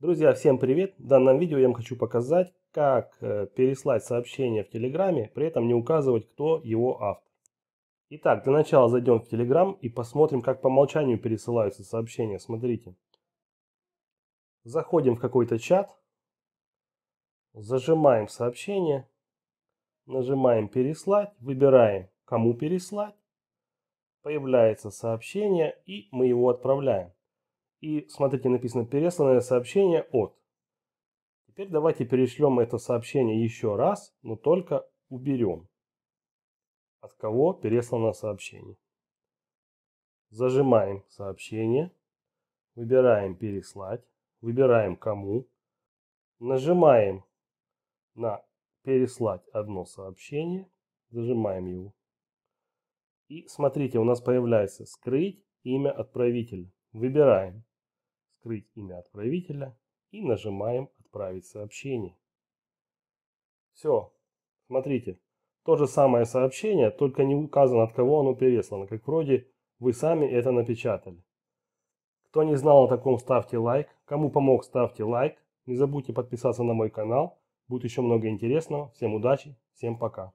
Друзья, всем привет! В данном видео я вам хочу показать, как э, переслать сообщение в Телеграме, при этом не указывать, кто его автор. Итак, для начала зайдем в Телеграм и посмотрим, как по умолчанию пересылаются сообщения. Смотрите. Заходим в какой-то чат, зажимаем сообщение, нажимаем «Переслать», выбираем, кому переслать. Появляется сообщение и мы его отправляем. И смотрите, написано «Пересланное сообщение от». Теперь давайте перешлем это сообщение еще раз, но только уберем. От кого переслано сообщение. Зажимаем сообщение. Выбираем «Переслать». Выбираем «Кому». Нажимаем на «Переслать одно сообщение». Зажимаем его. И смотрите, у нас появляется «Скрыть имя отправителя». Выбираем скрыть имя отправителя и нажимаем «Отправить сообщение». Все, смотрите, то же самое сообщение, только не указано от кого оно переслано, как вроде вы сами это напечатали. Кто не знал о таком, ставьте лайк. Кому помог, ставьте лайк. Не забудьте подписаться на мой канал. Будет еще много интересного. Всем удачи, всем пока.